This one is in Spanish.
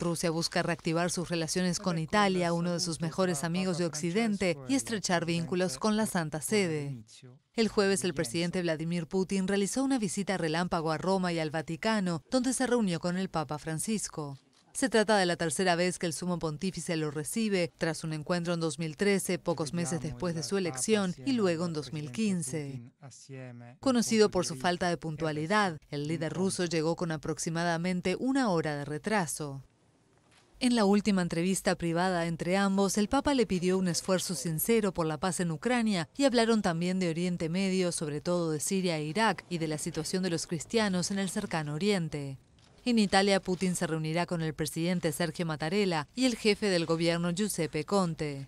Rusia busca reactivar sus relaciones con Italia, uno de sus mejores amigos de Occidente, y estrechar vínculos con la Santa Sede. El jueves el presidente Vladimir Putin realizó una visita relámpago a Roma y al Vaticano, donde se reunió con el Papa Francisco. Se trata de la tercera vez que el sumo pontífice lo recibe, tras un encuentro en 2013, pocos meses después de su elección, y luego en 2015. Conocido por su falta de puntualidad, el líder ruso llegó con aproximadamente una hora de retraso. En la última entrevista privada entre ambos, el Papa le pidió un esfuerzo sincero por la paz en Ucrania y hablaron también de Oriente Medio, sobre todo de Siria e Irak, y de la situación de los cristianos en el cercano Oriente. En Italia, Putin se reunirá con el presidente Sergio Mattarella y el jefe del gobierno Giuseppe Conte.